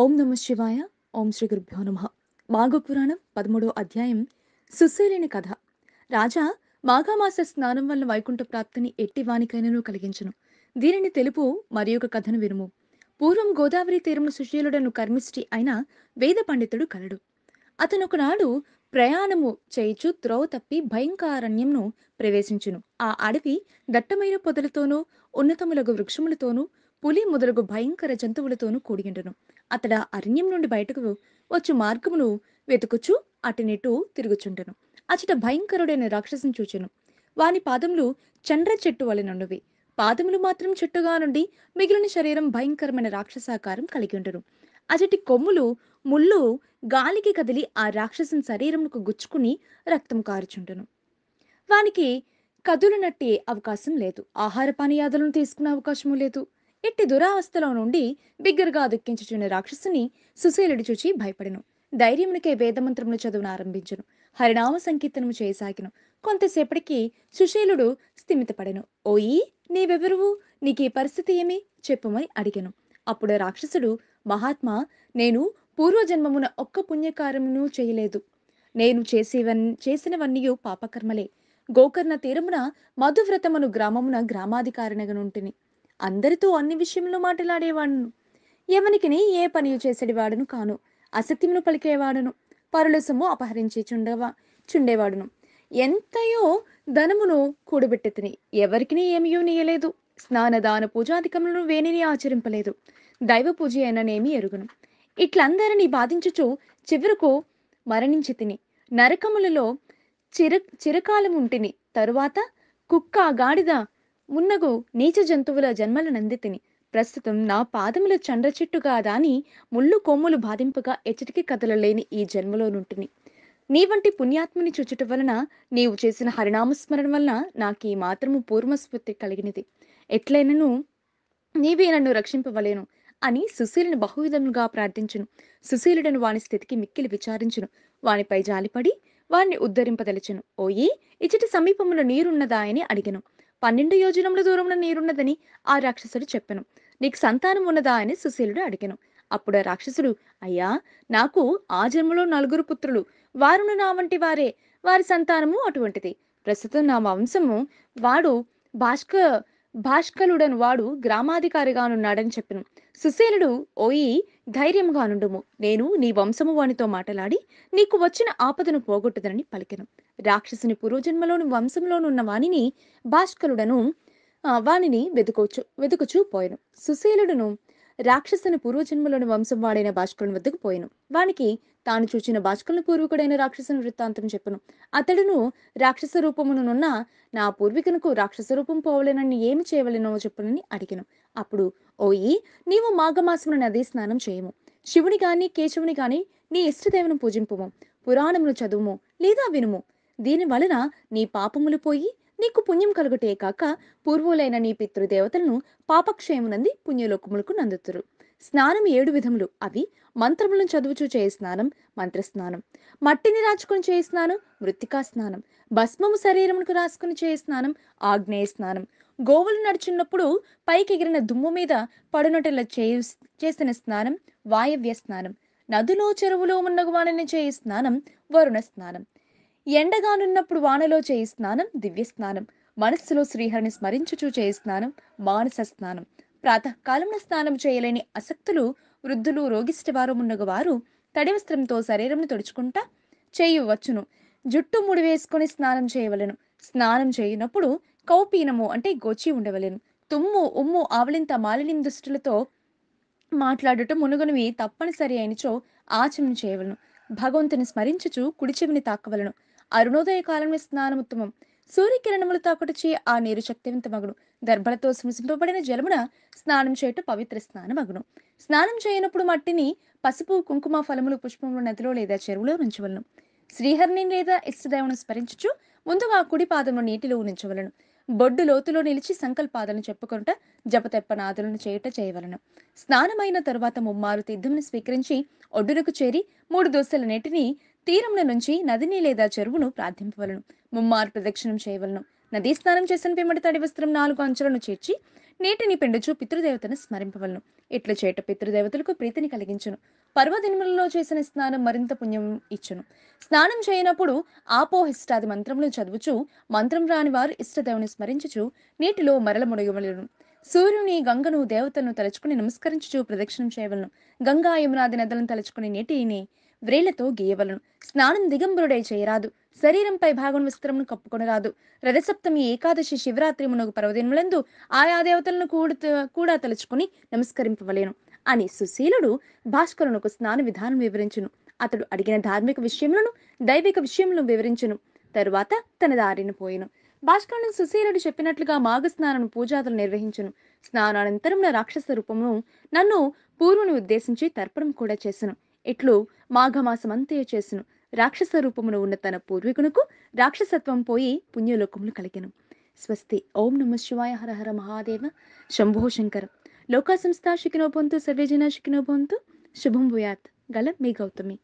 ఓం నమ శివాయ ఓం శ్రీ గురుభ్యో నమ మాఘపురాణం పదమూడో అధ్యాయం సుశీలిని కథ రాజా మాఘమాస స్నానం వల్ల వైకుంఠ ప్రాప్తిని ఎట్టి వానికైనను కలిగించను దీనిని తెలుపు మరి ఒక కథను వినుము పూర్వం గోదావరి తీరము సుశీలుడను కర్మిష్టి అయిన వేద పండితుడు కలడు అతను ఒకనాడు ప్రయాణము చేయుచు త్రోవ తప్పి భయంకారణ్యంను ప్రవేశించును ఆ అడవి దట్టమైన పొదలతోనూ ఉన్నతములగు వృక్షములతోనూ పులి మొదలగు భయంకర జంతువులతోనూ కూడియుండెను అతడ అరణ్యం నుండి బయటకు వచ్చు మార్గమును వెతుకుచు అటునిటు తిరుగుచుండెను అచట భయంకరుడైన రాక్షసుని చూచెను వాని పాదములు చండ్ర చెట్టు వలెనున్నవి పాదములు మాత్రం చెట్టుగా నుండి మిగిలిన శరీరం భయంకరమైన రాక్షసాకారం కలిగి ఉండను అచటి కొమ్ములు ముళ్ళు గాలికి కదిలి ఆ రాక్షసుని శరీరంకు గుచ్చుకుని రక్తం కారుచుండును వానికి నట్టే అవకాశం లేదు ఆహార పానీయాదులను తీసుకునే అవకాశము లేదు ఎట్టి దురావస్థలో నుండి బిగ్గరగా దుఃఖించుచున్న రాక్షసుని సుశీలుడు చూచి భయపడెను ధైర్యమునికే వేదమంత్రములు చదువును ఆరంభించను హరినామ సంకీర్తనము చేయసాగెను కొంతసేపటికి సుశీలుడు స్థిమితపడెను ఓయి నీవెవరువు ఈ పరిస్థితి ఏమి చెప్పుమని అడిగాను అప్పుడు రాక్షసుడు మహాత్మా నేను పూర్వజన్మమున ఒక్క పుణ్యకార్యమును చేయలేదు నేను చేసేవన్ చేసినవన్నీ పాపకర్మలే గోకర్ణ తీరమున మధువ్రతమును గ్రామమున గ్రామాధికారినిగా నుంటిని అందరితో అన్ని విషయంలో మాట్లాడేవాడును ఎవనికిని ఏ పని చేసేవాడును కాను అసత్యమును పలికేవాడును పరుల సొమ్ము అపహరించి చుండవా చుండేవాడును ఎంతయో ధనమును కూడబెట్టెతిని ఎవరికిని ఏమియూ నీయలేదు స్నానదాన పూజాధికములను వేణిని ఆచరింపలేదు దైవ పూజ అయిననేమి ఎరుగును ఇట్లందరినీ బాధించుచు చివరకు మరణించి తిని నరకములలో చిర చిరకాలముంటిని తరువాత కుక్క గాడిద మున్నగు నీచ జంతువుల జన్మల నందితిని ప్రస్తుతం నా పాదముల చండ్ర చెట్టు కాదా అని ముళ్ళు కొమ్ములు బాధింపగా ఎచ్చటికి కదలలేని ఈ జన్మలో నుంటిని నీ వంటి పుణ్యాత్ముని చూచుట వలన నీవు చేసిన హరినామస్మరణ వలన నాకు ఈ మాత్రము పూర్వస్ఫూర్తి కలిగినది ఎట్లయినను నీవే నన్ను రక్షింపవలేను అని సుశీలను బహువిధముగా ప్రార్థించును సుశీలుడను వాని స్థితికి మిక్కిలి విచారించును వానిపై జాలిపడి వాణ్ణి ఉద్ధరింపదలిచెను ఓయి ఇచ్చటి సమీపంలో నీరున్నదా అని అడిగను పన్నెండు యోజనముల దూరంలో నీరున్నదని ఆ రాక్షసుడు చెప్పెను నీకు సంతానం ఉన్నదా అని సుశీలుడు అడిగాను అప్పుడు ఆ రాక్షసుడు అయ్యా నాకు ఆ జన్మలో నలుగురు పుత్రులు వారును నా వంటి వారే వారి సంతానము అటువంటిది ప్రస్తుతం నా వంశము వాడు భాష్క భాష్కలుడను వాడు గ్రామాధికారిగానున్నాడని చెప్పిను సుశీలుడు ఓయి ధైర్యంగానుండుము నేను నీ వంశము వానితో మాటలాడి నీకు వచ్చిన ఆపదను పోగొట్టదనని పలికెను రాక్షసుని పూర్వజన్మలోని వంశంలోనున్న వాణిని భాష్కలుడను వాణిని వెతుకోవచ్చు వెతుకుచూ పోయాను సుశీలుడును రాక్షసుని పూర్వజన్మలోని వంశం వాడైన భాష్కుని వద్దకు పోయాను వానికి తాను చూచిన భాష్కరుని పూర్వీకుడైన రాక్షసుని వృత్తాంతం చెప్పను అతడును రాక్షస రూపమునున్న నా పూర్వీకునకు రాక్షస రూపం పోవలేనని ఏమి చేయవలెనో చెప్పునని అడిగాను అప్పుడు ఓయి నీవు మాఘమాసమున నదీ స్నానం చేయము శివుని గాని కేశవుని గాని నీ ఇష్టదేవను పూజింపుము పురాణమును చదువుము లేదా వినుము దీని వలన నీ పాపములు పోయి నీకు పుణ్యం కలుగుటే కాక పూర్వులైన నీ పితృదేవతలను పాపక్షేమునంది పుణ్యలోకములకు నందుతురు స్నానం ఏడు విధములు అవి మంత్రములను చదువుచూ చేయి స్నానం మంత్రస్నానం మట్టిని రాచుకుని చేయి స్నానం మృత్తికా స్నానం భస్మము శరీరమునకు రాసుకుని చేయి స్నానం ఆగ్నేయ స్నానం గోవులు నడుచున్నప్పుడు పైకి ఎగిరిన దుమ్ము మీద పడునటల చేసిన స్నానం వాయవ్య స్నానం నదులో చెరువులో ఉన్న వాణిని చేయి స్నానం వరుణ స్నానం ఎండగానున్నప్పుడు వానలో చేయి స్నానం దివ్య స్నానం మనస్సులో శ్రీహరిని స్మరించుచూ చేయి స్నానం మానస స్నానం ప్రాతకాలంలో స్నానం చేయలేని అసక్తులు వృద్ధులు రోగిష్టివారు ఉన్నగవారు తడి వస్త్రంతో శరీరంను తుడుచుకుంటా చేయవచ్చును జుట్టు ముడివేసుకొని స్నానం చేయవలను స్నానం చేయనప్పుడు కౌపీనము అంటే గోచి ఉండవలను తుమ్ము ఉమ్ము ఆవలింత మాలిని దుష్టులతో మాట్లాడటం మునుగునివి తప్పనిసరి అయినచో ఆచరణ చేయవలను భగవంతుని స్మరించుచు కుడిచెవిని తాకవలను అరుణోదయ కాలంలో స్నానముత్తమం సూర్యకిరణములు తాకుటచే ఆ నీరు శక్తివంతమగును దర్భలతో స్మృశింపబడిన జలమున స్నానం చేయటం పవిత్ర స్నానమగును స్నానం చేయనప్పుడు మట్టిని పసుపు కుంకుమ ఫలములు పుష్పములు నదిలో లేదా చెరువులో ఉంచవలను శ్రీహరిని లేదా ఇష్టదేవుని స్మరించుచు ముందుగా కుడి పాదము నీటిలో ఉంచవలను బొడ్డు లోతులో నిలిచి సంకల్పాదలను చెప్పుకుంట జపతెప్ప నాదులను చేయుట చేయవలను స్నానమైన తరువాత ముమ్మారు తీర్థమును స్వీకరించి ఒడ్డునకు చేరి మూడు దోశల నీటిని తీరంలో నుంచి నదిని లేదా చెరువును ప్రార్థింపవలను ముమ్మారు ప్రదక్షిణం చేయవలను నదీ స్నానం చేసిన పిమ్మడి తడి వస్త్రం నాలుగు అంచులను చేర్చి నీటిని పిండుచు పితృదేవతను స్మరింపవలను ఇట్ల చేట పితృదేవతలకు ప్రీతిని కలిగించును పర్వదినములలో చేసిన స్నానం మరింత పుణ్యం ఇచ్చును స్నానం చేయనప్పుడు ఆపోహిష్టాది మంత్రములు చదువుచు మంత్రం రాని వారు ఇష్టదేవుని స్మరించుచు నీటిలో మరల మునగవలను సూర్యుని గంగను దేవతను తలుచుకుని నమస్కరించుచు ప్రదక్షిణం చేయవలను గంగా యమునాది నదులను తలుచుకుని నీటిని వ్రేళ్లతో గీయవలను స్నానం దిగంబరుడై చేయరాదు శరీరంపై భాగం విస్తరమును రాదు రథసప్తమి ఏకాదశి శివరాత్రి మునగు పర్వదినములందు ఆయా దేవతలను కూడా కూడా తలుచుకుని నమస్కరింపవలేను అని సుశీలుడు భాస్కరునకు స్నాన విధానం వివరించును అతడు అడిగిన ధార్మిక విషయములను దైవిక విషయములను వివరించును తరువాత తన దారిని పోయిను భాస్కరుని సుశీలుడు చెప్పినట్లుగా మాఘ స్నానం పూజాదులు నిర్వహించును స్నానానంతరం రాక్షస రూపమును నన్ను పూర్వుని ఉద్దేశించి తర్పణం కూడా చేసెను ఇట్లు అంతే చేసును రాక్షస రూపమును ఉన్న తన పూర్వీకునకు రాక్షసత్వం పోయి పుణ్యలోకములు కలిగెను స్వస్తి ఓం నమ శివాయ హర హర మహాదేవ శంభో శంకర లోకా సంస్థ శిఖినోపంతు సర్వేజన శిఖినోపంతు శుభం భూయాత్ గల మీ గౌతమి